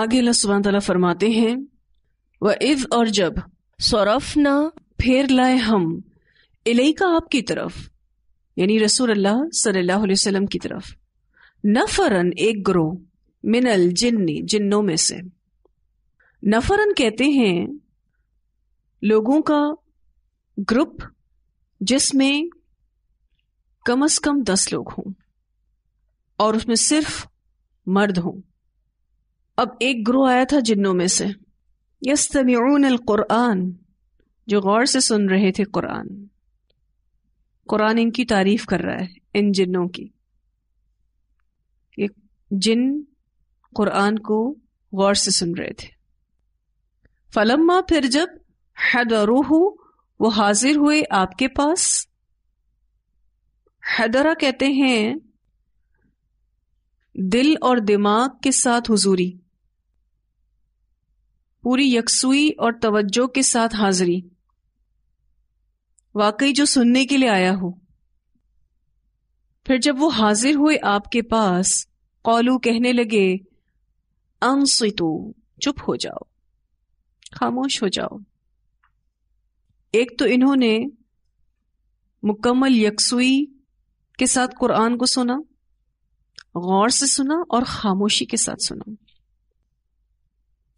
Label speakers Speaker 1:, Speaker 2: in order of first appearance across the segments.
Speaker 1: आगे अल्लाह ताला फरमाते हैं व इज और जब सौरफ ना फेर लाए हम इलई का आपकी तरफ यानी रसूल अल्लाह सल्लल्लाहु अलैहि वसल्लम की तरफ नफरन एक ग्रोह मिनल जिन्नी जिन्नों में से नफरन कहते हैं लोगों का ग्रुप जिसमें कम से कम दस लोग हों और उसमें सिर्फ मर्द हों अब एक ग्रोह आया था जिन्नों में से यस्तमिऊन अल कुरान जो गौर से सुन रहे थे कुरान कुरान इनकी तारीफ कर रहा है इन जिन्नों की जिन कुरान को गौर से सुन रहे थे फलम्मा फिर जब हैदरूह वो हाजिर हुए आपके पास हैदरा कहते हैं दिल और दिमाग के साथ हुजूरी पूरी यकसुई और तवज्जो के साथ हाजिरी वाकई जो सुनने के लिए आया हो फिर जब वो हाजिर हुए आपके पास कौलू कहने लगे अंसितो चुप हो जाओ खामोश हो जाओ एक तो इन्होंने मुकम्मल यकसुई के साथ कुरान को सुना गौर से सुना और खामोशी के साथ सुना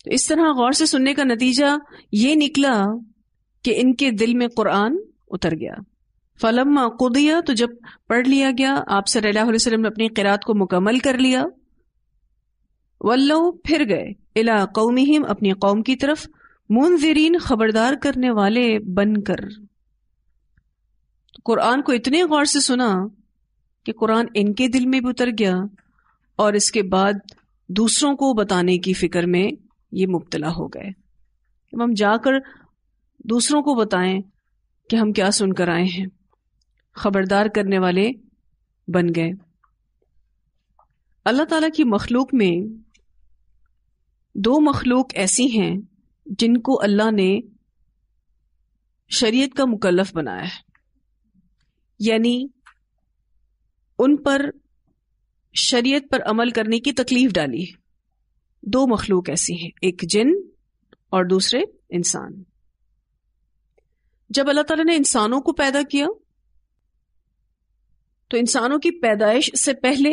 Speaker 1: तो इस तरह गौर से सुनने का नतीजा ये निकला कि इनके दिल में कुरान उतर गया फलम कुदिया तो जब पढ़ लिया गया आप सल्लल्लाहु अलैहि वसल्लम ने अपनी किरात को मुकम्मल कर लिया वल्लो फिर गए इला कौमिहिम अपनी कौम की तरफ मुनजरीन खबरदार करने वाले बनकर तो कुरान को इतने गौर से सुना कि कुरान इनके दिल में भी उतर गया और इसके बाद दूसरों को बताने की फिक्र में ये मुबतला हो गए अब हम जाकर दूसरों को बताएं कि हम क्या सुनकर आए हैं खबरदार करने वाले बन गए अल्लाह ताला की मखलूक में दो मखलूक ऐसी हैं जिनको अल्लाह ने शरीयत का मुकलफ बनाया है यानी उन पर शरीयत पर अमल करने की तकलीफ डाली है दो मखलूक ऐसी हैं एक जिन और दूसरे इंसान जब अल्लाह ताला ने इंसानों को पैदा किया तो इंसानों की पैदाइश से पहले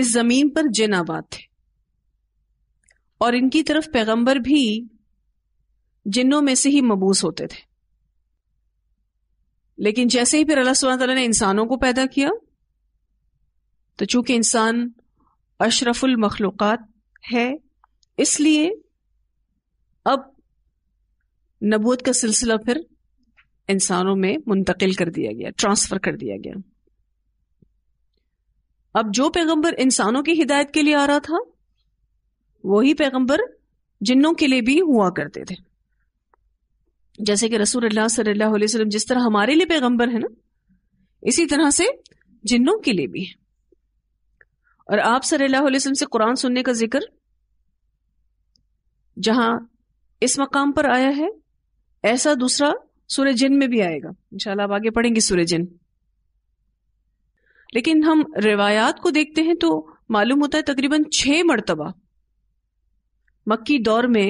Speaker 1: इस जमीन पर जिन आबाद थे और इनकी तरफ पैगंबर भी जिन्नों में से ही मबूस होते थे लेकिन जैसे ही फिर अल्लाह सुबह ने इंसानों को पैदा किया तो चूंकि इंसान अशरफुल मखलूक़ात है इसलिए अब नबूत का सिलसिला फिर इंसानों में मुंतकिल कर दिया गया ट्रांसफर कर दिया गया अब जो पैगंबर इंसानों की हिदायत के लिए आ रहा था वही पैगंबर जिन्नों के लिए भी हुआ करते थे जैसे कि रसूल अल्लाह सल्लल्लाहु अलैहि वसल्लम जिस तरह हमारे लिए पैगंबर है ना इसी तरह से जिन्नों के लिए भी है और आप सल्लल्लाहु अलैहि से कुरान सुनने का जिक्र जहां इस मकाम पर आया है ऐसा दूसरा सूर्य जिन में भी आएगा इंशाल्लाह आप आगे पढ़ेंगे सूर्य जिन लेकिन हम रिवायात को देखते हैं तो मालूम होता है तकरीबन छह मरतबा मक्की दौर में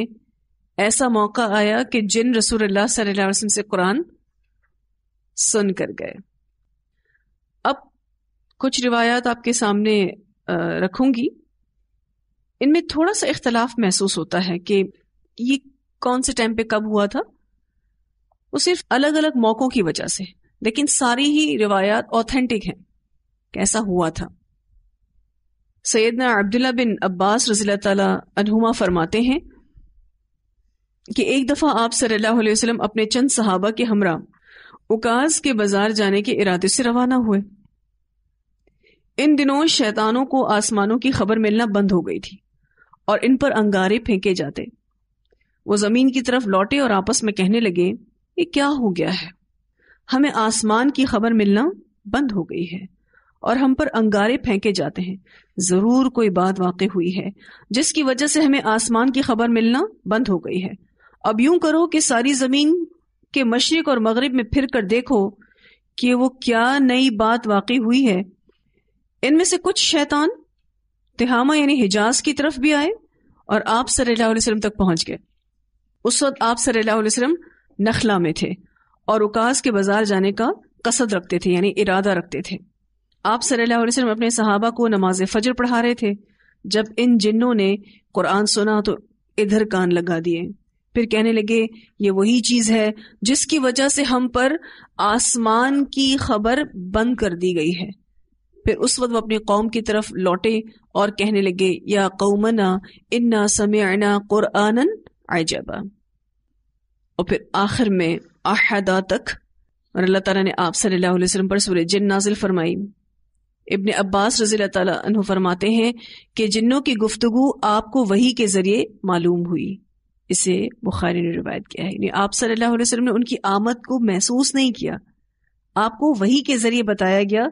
Speaker 1: ऐसा मौका आया कि जिन रसूल सल्लाम से कुरान सुन कर गए अब कुछ रिवायात आपके सामने रखूंगी इनमें थोड़ा सा इख्तलाफ महसूस होता है कि ये कौन से टाइम पे कब हुआ था वो सिर्फ अलग अलग मौक़ों की वजह से लेकिन सारी ही रिवायात ऑथेंटिक हैं कैसा हुआ था सैदना अब्दुल्ला बिन अब्बास रजील तहुमा फरमाते हैं कि एक दफ़ा आप सल्लल्लाहु अलैहि वसल्लम अपने चंद सहाबा के हमरा उकाज के बाजार जाने के इरादे से रवाना हुए इन दिनों शैतानों को आसमानों की खबर मिलना बंद हो गई थी और इन पर अंगारे फेंके जाते वो जमीन की तरफ लौटे और आपस में कहने लगे ये क्या हो गया है हमें आसमान की खबर मिलना बंद हो गई है और हम पर अंगारे फेंके जाते हैं जरूर कोई बात वाकई हुई है जिसकी वजह से हमें आसमान की खबर मिलना बंद हो गई है अब यूं करो कि सारी जमीन के मशरक और मगरब में फिर कर देखो कि वो क्या नई बात वाकई हुई है इनमें से कुछ शैतान तिहामा यानी हिजाज की तरफ भी आए और आप सल्लल्लाहु अलैहि तक पहुंच गए उस वक्त आप सल्लल्लाहु नखला में थे और उकास के बाजार जाने का कसद रखते थे यानी इरादा रखते थे आप सल्लल्लाहु अलैहि अपने सहाबा को नमाज फजर पढ़ा रहे थे जब इन जिन्हों ने कुरान सुना तो इधर कान लगा दिए फिर कहने लगे ये वही चीज है जिसकी वजह से हम पर आसमान की खबर बंद कर दी गई है फिर उस वक्त वो अपनी कौम की तरफ लौटे और कहने लगे या कौमना इन्ना समयना कुरआन आजबा और फिर आखिर में आहदा तक और अल्लाह ताला ने आप सल्लल्लाहु अलैहि वसल्लम पर सूर्य जिन नाजिल फरमाई इब्न अब्बास रजी तु फरमाते हैं कि जिन्नों की गुफ्तगु आपको वही के जरिए मालूम हुई इसे बुखारी ने रिवायत किया है आप सल्लल्लाहु अलैहि वसल्लम ने उनकी आमद को महसूस नहीं किया आपको वही के जरिए बताया गया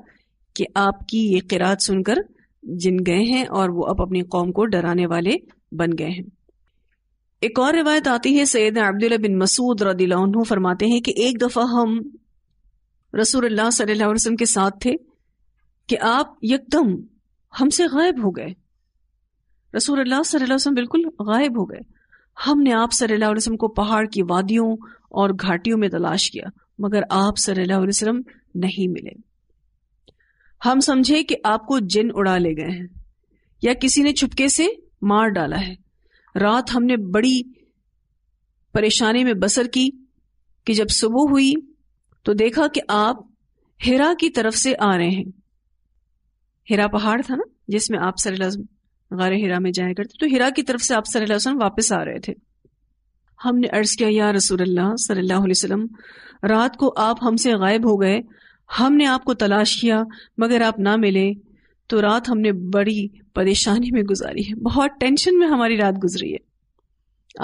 Speaker 1: कि आपकी ये किरात सुनकर जिन गए हैं और वो अब अपनी कौम को डराने वाले बन गए हैं एक और रिवायत आती है सैद अब्दुल्ला बिन मसूद रदील्ला फरमाते हैं कि एक दफ़ा हम रसूल सल्लल्लाहु अलैहि वसल्लम के साथ थे कि आप यकदम हमसे गायब हो गए रसूल अल्लाह सल्लल्लाहु अलैहि वसल्लम बिल्कुल गायब हो गए हमने आप सल्लल्लाहु अलैहि वसल्लम को पहाड़ की वादियों और घाटियों में तलाश किया मगर आप सल्लल्लाहु अलैहि वसल्लम नहीं मिले हम समझे कि आपको जिन उड़ा ले गए हैं या किसी ने छुपके से मार डाला है रात हमने बड़ी परेशानी में बसर की कि जब सुबह हुई तो देखा कि आप हिरा की तरफ से आ रहे हैं हिरा पहाड़ था ना जिसमें आप सर गार हिरा में जाया करते तो हिरा की तरफ से आप सर वापस आ रहे थे हमने अर्ज किया या रसूल अल्लाह सल्लल्लाहु रात को आप हमसे गायब हो गए हमने आपको तलाश किया मगर आप ना मिले तो रात हमने बड़ी परेशानी में गुजारी है बहुत टेंशन में हमारी रात गुजरी है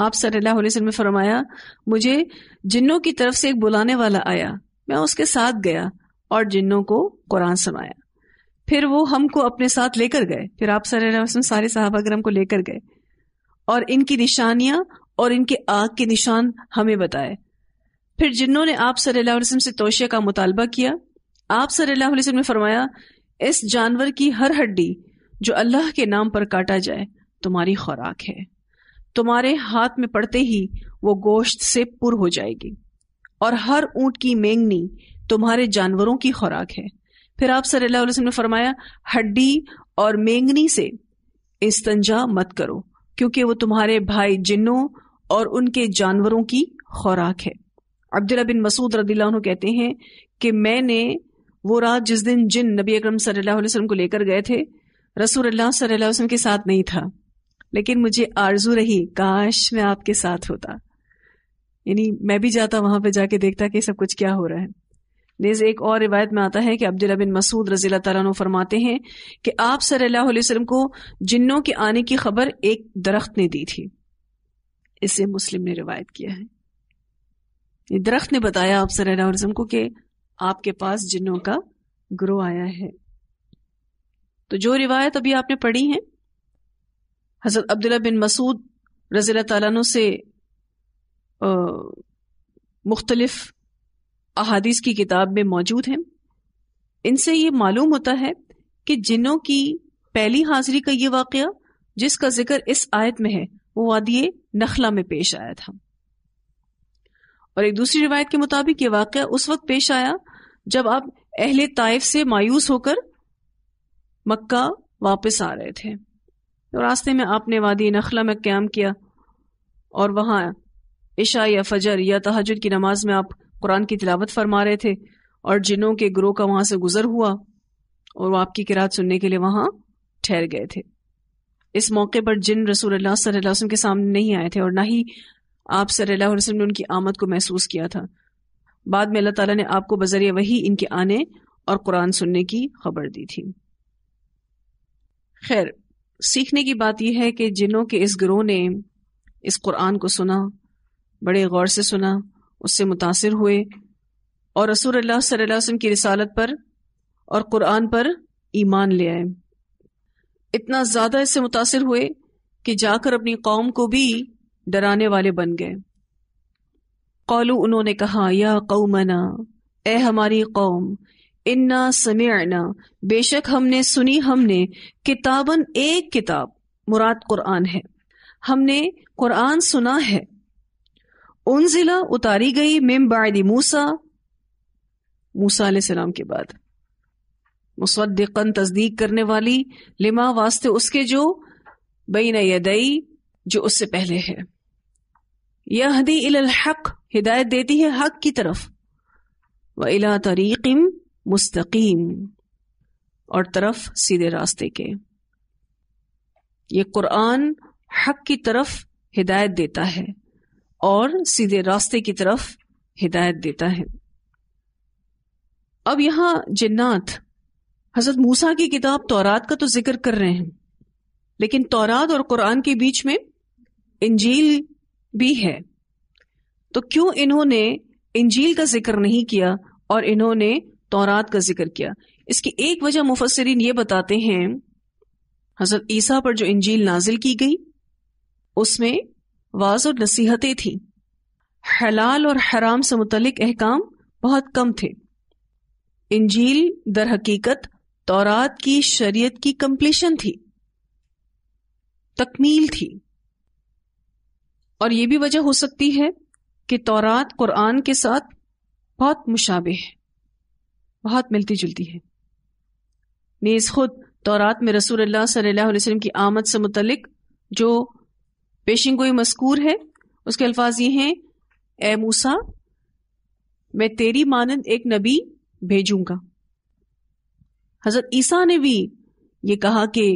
Speaker 1: आप सल्लल्लाहु अलैहि वसल्लम ने फरमाया मुझे जिन्नों की तरफ से एक बुलाने वाला आया मैं उसके साथ गया और जिन्नों को कुरान सुनाया फिर वो हमको अपने साथ लेकर गए फिर आप सल्लल्लाहु सारे साहबाग्रम को लेकर गए और इनकी निशानियां और इनके आग के निशान हमें बताए फिर जिन्होंने आप सल्लल्लाहु अलैहि वसल्लम से तोशिया का मुतालबा किया आप सर अल्लाह ने फरमाया इस जानवर की हर हड्डी जो अल्लाह के नाम पर काटा जाए तुम्हारी खुराक है तुम्हारे हाथ में पड़ते ही वो गोश्त से पुर हो जाएगी और हर ऊंट की मेंगनी तुम्हारे जानवरों की खुराक है फिर आप सल्लल्लाहु अलैहि ने फरमाया हड्डी और मेंगनी से इस्तंजा मत करो क्योंकि वो तुम्हारे भाई जिन्हों और उनके जानवरों की खुराक है अब्दुल्ला बिन मसूद रदीला कहते हैं कि मैंने वो रात जिस दिन जिन नबी अकरम सल्लल्लाहु अलैहि वसल्लम को लेकर गए थे रसूल अल्लाह सल्लल्लाहु अलैहि वसल्लम के साथ नहीं था लेकिन मुझे आरजू रही काश मैं आपके साथ होता यानी मैं भी जाता वहां पर जाके देखता कि सब कुछ क्या हो रहा है नेज एक और रिवायत में आता है कि अब्दुल्ला बिन मसूद रजी तु फरमाते हैं कि आप सल्लल्लाहु अलैहि वसल्लम को जिन्नों के आने की खबर एक दरख्त ने दी थी इसे मुस्लिम ने रिवायत किया है दरख्त ने बताया आप सल्लल्लाहु अलैहि वसल्लम को कि आपके पास जिन्हों का ग्रो आया है तो जो रिवायत अभी आपने पढ़ी है हजरत अब्दुल्ला बिन मसूद रजील तु से मुख्तलफ अहादीस की किताब में मौजूद हैं इनसे ये मालूम होता है कि जिन्हों की पहली हाजिरी का ये वाक़ जिसका जिक्र इस आयत में है वो वादिय नखला में पेश आया था और एक दूसरी रिवायत के मुताबिक ये वाक़ उस वक्त पेश आया जब आप अहले ताइफ से मायूस होकर मक्का वापस आ रहे थे तो रास्ते में आपने वादी नखला में क्याम किया और वहां इशा या फजर या तहजद की नमाज में आप कुरान की तिलावत फरमा रहे थे और जिनों के ग्रोह का वहां से गुजर हुआ और वो आपकी किरात सुनने के लिए वहां ठहर गए थे इस मौके पर जिन रसूल अल्लाह सल्लल्लाहु अलैहि वसल्लम के सामने नहीं आए थे और ना ही आप सल्लल्लाहु अलैहि वसल्लम ने उनकी आमद को महसूस किया था बाद में अल्लाह ताला ने आपको बजरिया वही इनके आने और कुरान सुनने की खबर दी थी खैर सीखने की बात यह है कि जिन्हों के इस ग्रोह ने इस कुरान को सुना बड़े गौर से सुना उससे मुतासर हुए और रसूल अल्लाह सल्लल्लाहु अलैहि वसल्लम की रिसालत पर और कुरान पर ईमान ले आए इतना ज़्यादा इससे मुतासर हुए कि जाकर अपनी कौम को भी डराने वाले बन गए कौलू उन्होंने कहा या कौमना ए हमारी कौम इन्ना समेना बेशक हमने सुनी हमने किताबन एक किताब मुराद कुरान है हमने कुरान सुना है उन जिला उतारी गई मेमबादी मूसा मूसा सलाम के बाद मुसदन तस्दीक करने वाली लिमा वास्ते उसके जो बई यदई जो उससे पहले है यहदी इलल हक हिदायत देती है हक की तरफ व इला तरीक़म मुस्तकीम और तरफ सीधे रास्ते के ये कुरान हक की तरफ हिदायत देता है और सीधे रास्ते की तरफ हिदायत देता है अब यहाँ जिन्नात हजरत मूसा की किताब तौरात का तो जिक्र कर रहे हैं लेकिन तौरात और कुरान के बीच में इंजील भी है तो क्यों इन्होंने इंजील का जिक्र नहीं किया और इन्होंने तौरात का जिक्र किया इसकी एक वजह मुफसरीन ये बताते हैं हजरत ईसा पर जो इंजील नाजिल की गई उसमें वाज और नसीहतें थी हलाल और हराम से मुतलिक अहकाम बहुत कम थे इंजील दर हकीकत तौरात की शरीयत की कंप्लीशन थी तकमील थी और ये भी वजह हो सकती है कि तौरात कुरान के साथ बहुत मुशाबे है बहुत मिलती जुलती है नेज खुद तौरात में रसूल अल्लाह सल्लल्लाहु अलैहि वसल्लम की आमद से मुतलिक जो पेशिन गोई मस्कूर है उसके अल्फाज ये हैं ए मूसा मैं तेरी मानंद एक नबी भेजूंगा हजरत ईसा ने भी ये कहा कि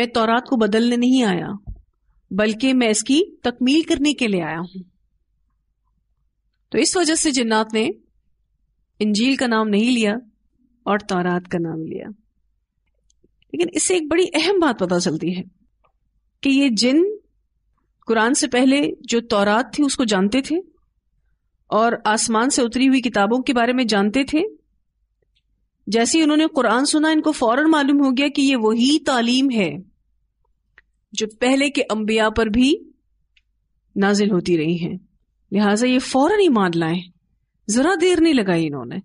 Speaker 1: मैं तौरात को बदलने नहीं आया बल्कि मैं इसकी तकमील करने के लिए आया हूं तो इस वजह से जिन्नात ने इंजील का नाम नहीं लिया और तौरात का नाम लिया लेकिन इससे एक बड़ी अहम बात पता चलती है कि ये जिन कुरान से पहले जो तौरात थी उसको जानते थे और आसमान से उतरी हुई किताबों के बारे में जानते थे जैसे ही उन्होंने कुरान सुना इनको फौरन मालूम हो गया कि ये वही तालीम है जो पहले के अंबिया पर भी नाजिल होती रही हैं लिहाजा ये फौरन ही मान लाए जरा देर नहीं लगाई इन्होंने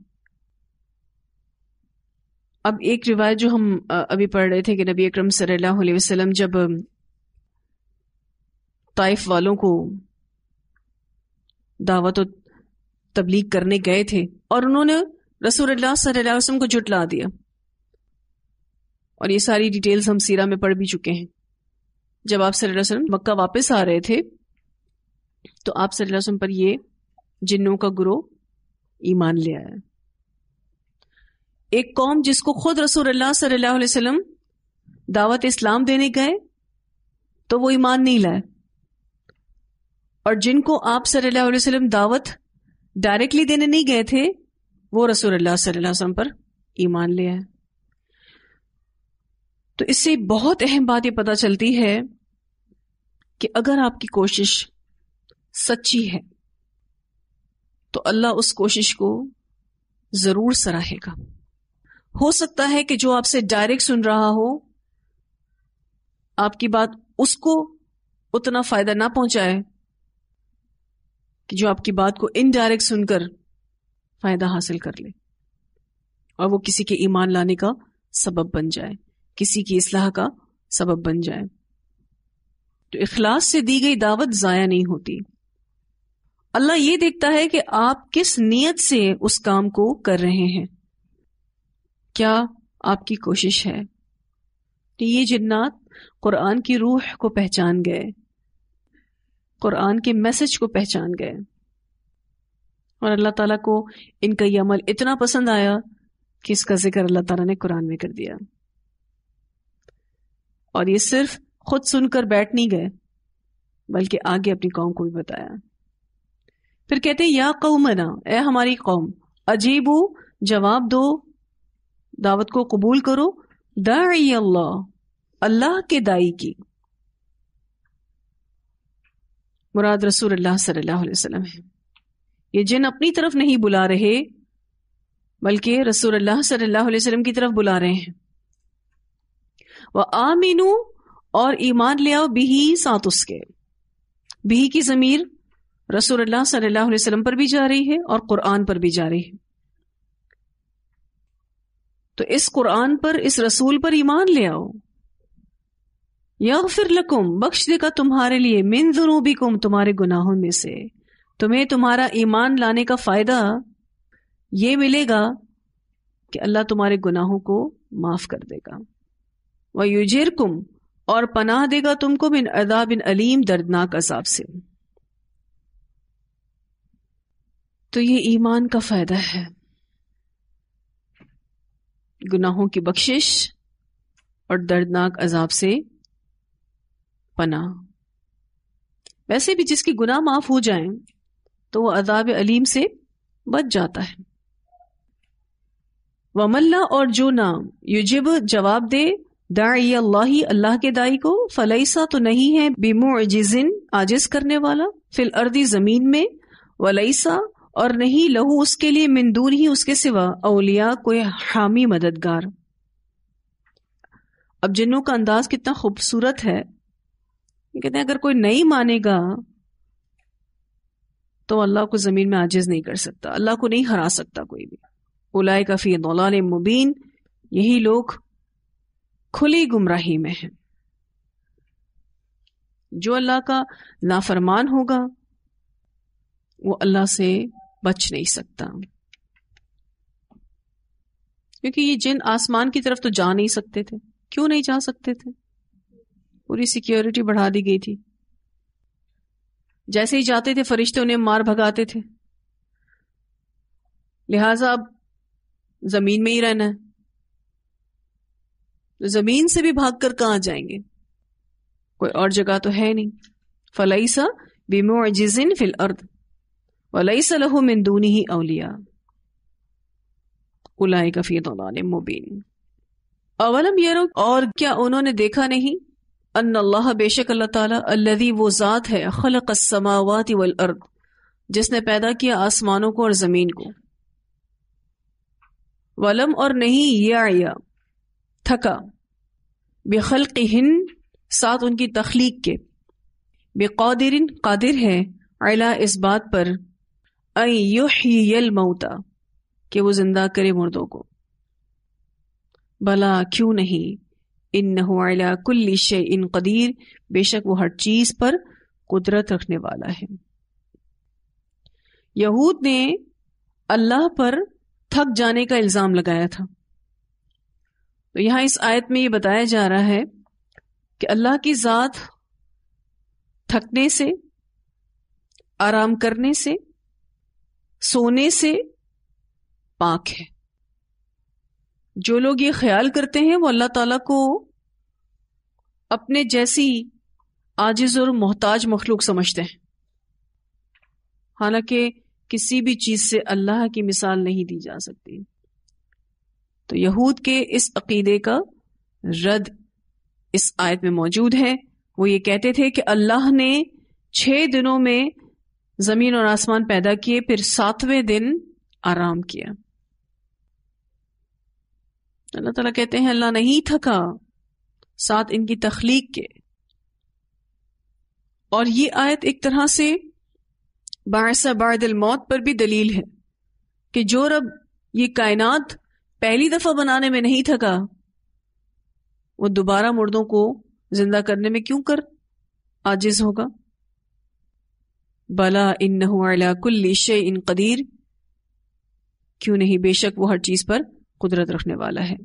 Speaker 1: अब एक रिवायत जो हम अभी पढ़ रहे थे कि नबी अक्रम सल्लाम जब ताइफ वालों को दावत और तबलीग करने गए थे और उन्होंने रसूल सल्लल्लाहु को जुटला दिया और ये सारी डिटेल्स हम सीरा में पढ़ भी चुके हैं जब आप सल्लम मक्का वापस आ रहे थे तो आप सल्लम पर ये जिन्नों का गुरु ईमान ले आया एक कौम जिसको खुद रसूल सल्लल्लाहु अलैहि वसल्लम दावत इस्लाम देने गए तो वो ईमान नहीं लाए और जिनको आप सल्लल्लाहु अलैहि वसल्लम दावत डायरेक्टली देने नहीं गए थे वो रसूल सल्लल्लाहु अलैहि वसल्लम पर ईमान ले आए तो इससे बहुत अहम बात यह पता चलती है कि अगर आपकी कोशिश सच्ची है तो अल्लाह उस कोशिश को जरूर सराहेगा हो सकता है कि जो आपसे डायरेक्ट सुन रहा हो आपकी बात उसको उतना फायदा ना पहुंचाए कि जो आपकी बात को इनडायरेक्ट सुनकर फायदा हासिल कर ले और वो किसी के ईमान लाने का सबब बन जाए किसी की इसलाह का सबब बन जाए तो इखलास से दी गई दावत ज़ाया नहीं होती अल्लाह यह देखता है कि आप किस नीयत से उस काम को कर रहे हैं क्या आपकी कोशिश है तो ये जिन्नात कुरान की रूह को पहचान गए कुरान के मैसेज को पहचान गए और अल्लाह ताला को इनका यह अमल इतना पसंद आया कि इसका जिक्र अल्लाह ताला ने कुरान में कर दिया और ये सिर्फ खुद सुनकर बैठ नहीं गए बल्कि आगे अपनी कौम को भी बताया फिर कहते या कौ मना ए हमारी कौम अजीबू जवाब दो दावत को कबूल करो दाई अल्लाह अल्लाह के दाई की मुराद रसूल अल्लाह सल्लल्लाहु अलैहि वसल्लम है ये जिन अपनी तरफ नहीं बुला रहे बल्कि रसूल अल्लाह सल्लल्लाहु अलैहि वसल्लम की तरफ बुला रहे हैं व आमीनू और ईमान ले आओ बिही साथ उसके बिही की जमीर रसूल अल्लाह सल्लल्लाहु अलैहि वसल्लम पर भी जा रही है और कुरान पर भी जा रही है तो इस कुरान पर इस रसूल पर ईमान ले आओ या फिर लकुम बख्श देगा तुम्हारे लिए मिन जुनूबी कुम तुम्हारे गुनाहों में से तुम्हें तुम्हारा ईमान लाने का फायदा ये मिलेगा कि अल्लाह तुम्हारे गुनाहों को माफ कर देगा व कुम और पनाह देगा तुमको बिन अदा बिन अलीम दर्दनाक अजाब से तो ये ईमान का फायदा है गुनाहों की बख्शिश और दर्दनाक अजाब से पना वैसे भी जिसकी गुनाह माफ हो जाए तो वह अजाब अलीम से बच जाता है वमल्ला और जो ना युजिब जवाब दे दाई अल्लाह अल्लाह के दाई को फलईसा तो नहीं है बिमोजिन आजिज करने वाला फिल अर्दी जमीन में वलईसा और नहीं लहू उसके लिए मिंदून ही उसके सिवा अलिया कोई हामी मददगार अब जिन्नों का अंदाज कितना खूबसूरत है कहते हैं अगर कोई नहीं मानेगा तो अल्लाह को जमीन में आजिज नहीं कर सकता अल्लाह को नहीं हरा सकता कोई भी उलाय काफी नौलान मुबीन यही लोग खुली गुमराही में है जो अल्लाह का नाफरमान होगा वो अल्लाह से बच नहीं सकता क्योंकि ये जिन आसमान की तरफ तो जा नहीं सकते थे क्यों नहीं जा सकते थे पूरी सिक्योरिटी बढ़ा दी गई थी जैसे ही जाते थे फरिश्ते उन्हें मार भगाते थे लिहाजा अब जमीन में ही रहना है तो जमीन से भी भाग कर कहां जाएंगे कोई और जगह तो है नहीं बीमो जिजिन फिल अर्द वलईसा लहू मिन दूनी ही अवलिया उलाय कफी मुबीन अवलम यरो और क्या उन्होंने देखा नहीं अन बेशक अल्लाह ताला अल्लदी वो ज़ात है खलक समावत वल अर्द जिसने पैदा किया आसमानों को और ज़मीन को वलम और नहीं या, या थका बेखल हिन साथ उनकी तख्लीक के बेकौदरिन कादिर है अला इस बात पर अल मऊता कि वो जिंदा करे मुर्दों को भला क्यों नहीं इन नला कुल्ली शे इन कदीर बेशक वो हर चीज पर कुदरत रखने वाला है यहूद ने अल्लाह पर थक जाने का इल्जाम लगाया था तो यहां इस आयत में ये बताया जा रहा है कि अल्लाह की ज़ात थकने से आराम करने से सोने से पाक है जो लोग ये ख्याल करते हैं वो अल्लाह ताला को अपने जैसी आजिज और मोहताज मखलूक समझते हैं हालांकि किसी भी चीज से अल्लाह की मिसाल नहीं दी जा सकती तो यहूद के इस अकीदे का रद इस आयत में मौजूद है वो ये कहते थे कि अल्लाह ने छः दिनों में ज़मीन और आसमान पैदा किए फिर सातवें दिन आराम किया अल्लाह तला कहते हैं अल्लाह नहीं थका साथ इनकी तख्लीक के और ये आयत एक तरह से बारसा बारदिल मौत पर भी दलील है कि जो रब ये कायनात पहली दफा बनाने में नहीं थका वो दोबारा मुर्दों को जिंदा करने में क्यों कर आजिज होगा बला इन अला शे इन कदीर क्यों नहीं बेशक वो हर चीज पर कुदरत रखने वाला है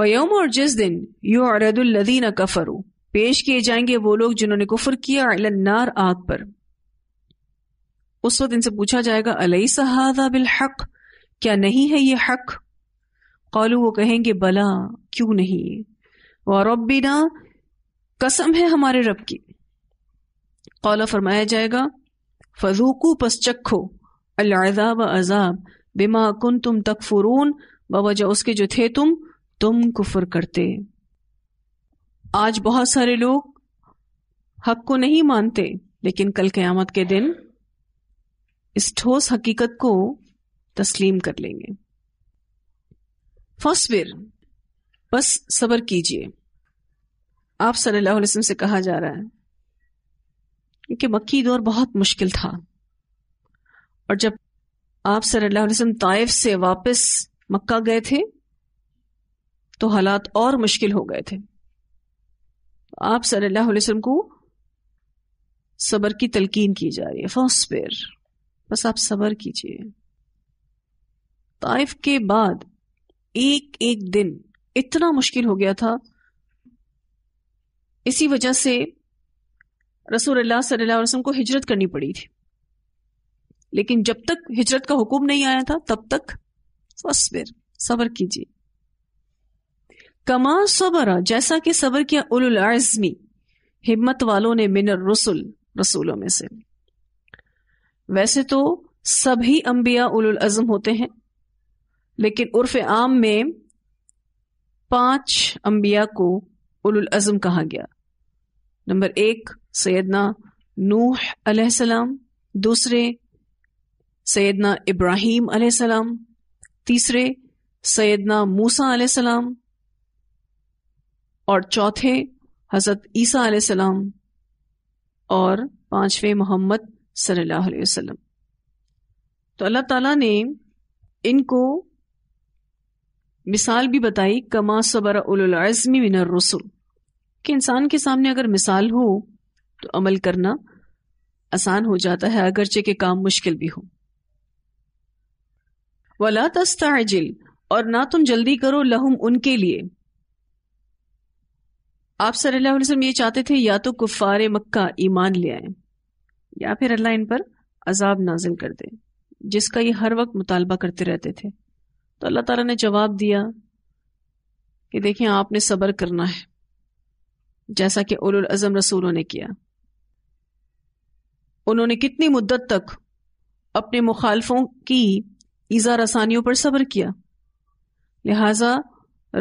Speaker 1: वह यौम और जिस दिन यू अरदुल्लदीन कफरू पेश किए जाएंगे वो लोग जिन्होंने कुफर किया नार आग पर उस वक्त इनसे पूछा जाएगा अलई सहादा बिल हक क्या नहीं है ये हक कौलू वो कहेंगे बला क्यों नहीं व रबिना कसम है हमारे रब की कौला फरमाया जाएगा फजूकू पस चखो अल्लाजाब अजाब बेमा कन तुम तक फुरून बवजह उसके जो थे तुम तुम कुफर करते आज बहुत सारे लोग हक को नहीं मानते लेकिन कल क़यामत के दिन इस ठोस हकीकत को तस्लीम कर लेंगे फिर बस सबर कीजिए आप सल्लल्लाहु अलैहि वसल्लम से कहा जा रहा है क्योंकि मक्की दौर बहुत मुश्किल था और जब आप सल्लल्लाहु अलैहि वसल्लम ताइफ से वापस मक्का गए थे तो हालात और मुश्किल हो गए थे आप सल्लल्लाहु अलैहि वसल्लम को सबर की तलकीन की जा रही है फौसपेर बस आप सबर कीजिए ताइफ के बाद एक एक दिन इतना मुश्किल हो गया था इसी वजह से रसूल सल्लल्लाहु अलैहि वसल्लम को हिजरत करनी पड़ी थी लेकिन जब तक हिजरत का हुक्म नहीं आया था तब तक फसबिर सबर कीजिए कमा सबरा जैसा कि सबर किया उल आजमी हिम्मत वालों ने मिनर रसुल रसूलों में से वैसे तो सभी अंबिया उल अजम होते हैं लेकिन उर्फ आम में पांच अंबिया को उलुल अज़म कहा गया नंबर एक सैदना नूह अलैहिस्सलाम दूसरे सैदना इब्राहिम अलैहिस्सलाम तीसरे सैदना मूसा अलैहिस्सलाम और चौथे हज़रत ईसा अलैहिस्सलाम और पांचवें मोहम्मद सल्लल्लाहु अलैहि वसल्लम तो अल्लाह ताला ने इनको मिसाल भी बताई कमा सबर उलमी मिनर रसुल कि इंसान के सामने अगर मिसाल हो तो अमल करना आसान हो जाता है अगरचे के काम मुश्किल भी हो वला जिल और ना तुम जल्दी करो लहुम उनके लिए आप सल्लल्लाहु अलैहि ये चाहते थे या तो कुफार मक्का ईमान ले आए या फिर अल्लाह इन पर अजाब नाजिल कर दे जिसका ये हर वक्त मुतालबा करते रहते थे तो अल्लाह ताला ने जवाब दिया कि देखें आपने सब्र करना है जैसा कि उल अज़म रसूलों ने किया उन्होंने कितनी मुद्दत तक अपने मुखालफों की ईज़ा रसानियों पर सब्र किया लिहाजा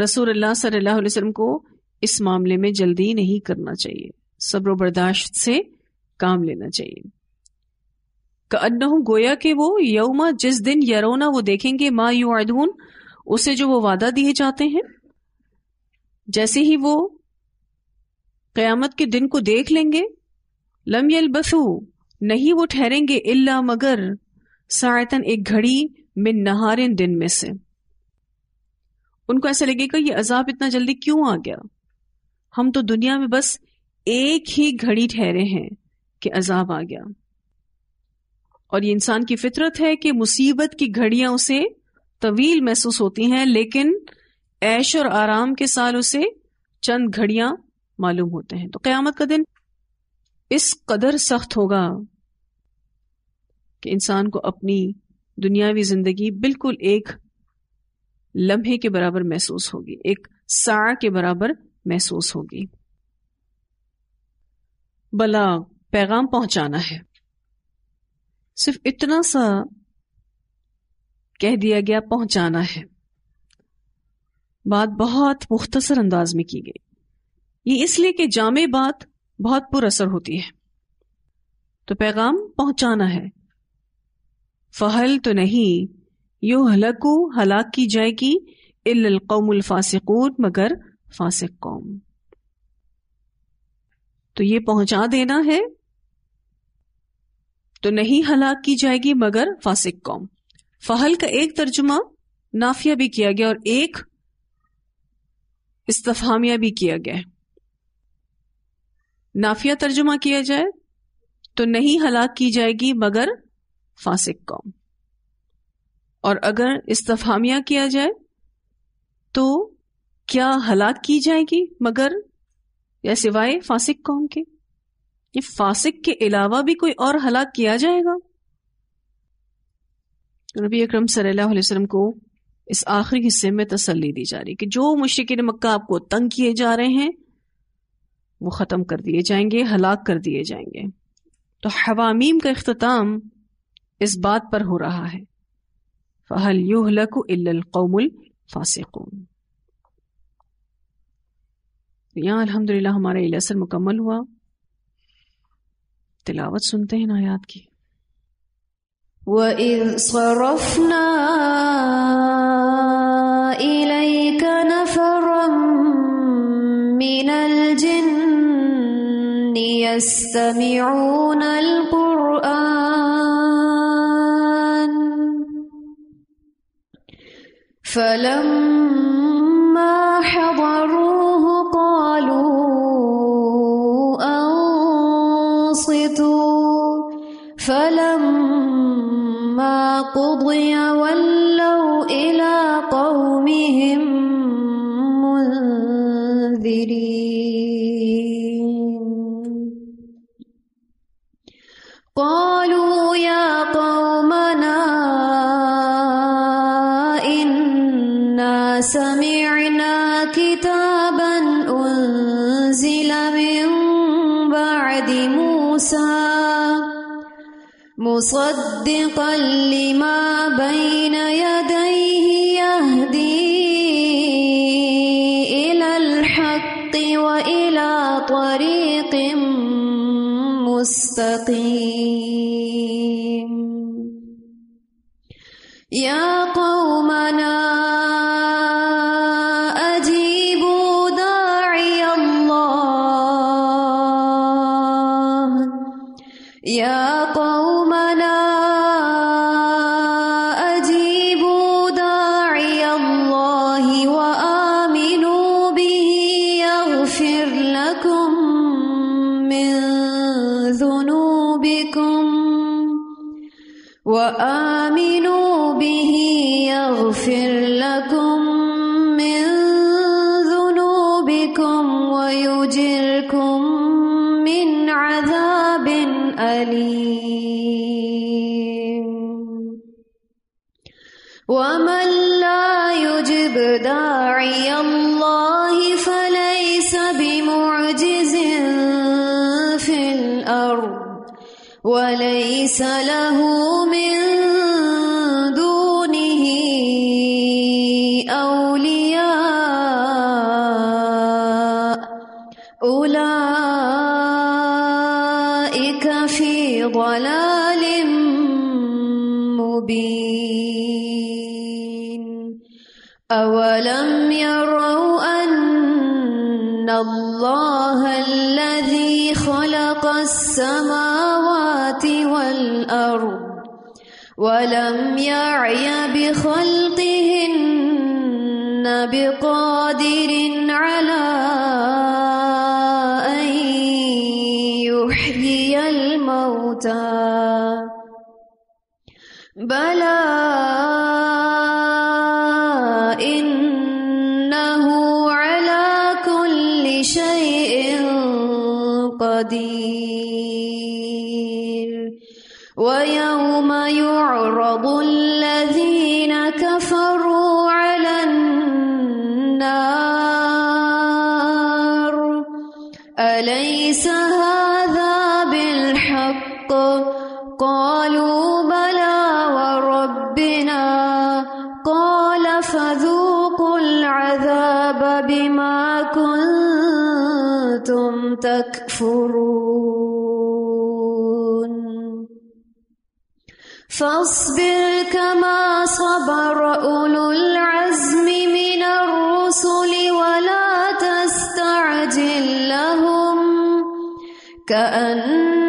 Speaker 1: रसूल अल्लाह सल्लल्लाहु अलैहि वसल्लम को इस मामले में जल्दी नहीं करना चाहिए सब्र बर्दाश्त से काम लेना चाहिए गोया के वो यौमा जिस दिन यरोना वो देखेंगे मा यू अदून उसे जो वो वादा दिए जाते हैं जैसे ही वो कयामत के दिन को देख लेंगे लम बसु नहीं वो ठहरेंगे इल्ला मगर सायतन एक घड़ी में नहारे दिन में से उनको ऐसा लगेगा ये अजाब इतना जल्दी क्यों आ गया हम तो दुनिया में बस एक ही घड़ी ठहरे हैं कि अजाब आ गया और ये इंसान की फितरत है कि मुसीबत की घड़ियां उसे तवील महसूस होती हैं लेकिन ऐश और आराम के साल उसे चंद घड़ियां मालूम होते हैं तो क्यामत का दिन इस कदर सख्त होगा कि इंसान को अपनी दुनियावी जिंदगी बिल्कुल एक लम्हे के बराबर महसूस होगी एक सा के बराबर महसूस होगी बला पैगाम पहुंचाना है सिर्फ इतना सा कह दिया गया पहुंचाना है बात बहुत मुख्तसर अंदाज में की गई ये इसलिए कि जामे बात बहुत पुरअसर होती है तो पैगाम पहुंचाना है फहल तो नहीं यो हलकू हलाक की जाएगी इलकौमुल फासिकून मगर फासिक कौम तो ये पहुंचा देना है तो नहीं हलाक की जाएगी मगर फासिक कौम फहल का एक तर्जुमा नाफिया भी किया गया और एक इस्तफामिया भी किया गया नाफिया तर्जुमा किया जाए तो नहीं हलाक की जाएगी मगर फासिक कौम और अगर इस्तफामिया किया जाए तो क्या हलाक की जाएगी मगर या सिवाय फासिक कौम के ये फासिक के अलावा भी कोई और हलाक किया जाएगा नबी अक्रम सल्लल्लाहु को इस आखिरी हिस्से में तसल्ली दी जा रही कि जो मुश्किन मक्का आपको तंग किए जा रहे हैं वो ख़त्म कर दिए जाएंगे हलाक कर दिए जाएंगे तो हवामीम का अख्ताम इस बात पर हो रहा है फ़हल यूहलक इल्लकौमुल फासिकून यहाँ अल्हम्दुलिल्लाह हमारा इलासर मुकम्मल हुआ تلاوت سنتے ہیں آیات کی
Speaker 2: وإذ صرفنا إليك نفرا من الجن يستمعون القرآن فلما حضروا الأرض ولوا إلى قومهم منذرين مصدقا لما بين يديه يهدي إلى الحق وإلى طريق مستقيم يا قومنا ومن لا يجب داعي الله فليس بمعجز في الأرض وليس له من بقادر على أن يحيي الموتى بلى إنه على كل شيء قدير ويوم يعرض يكفرون فاصبر كما صبر أولو العزم من الرسل ولا تستعجل لهم كأن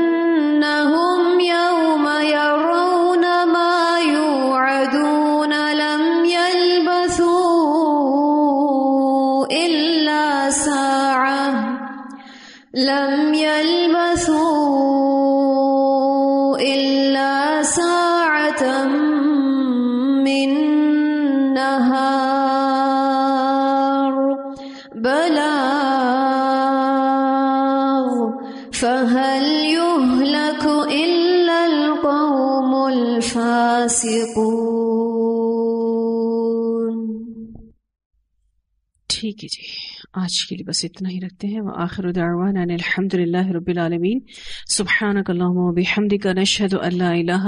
Speaker 1: आज के लिए बस इतना ही रखते हैं आखिर दारवान अलहमदिल्ला रबालमीन सुबहानक बिहमदिका नशहद अल्ला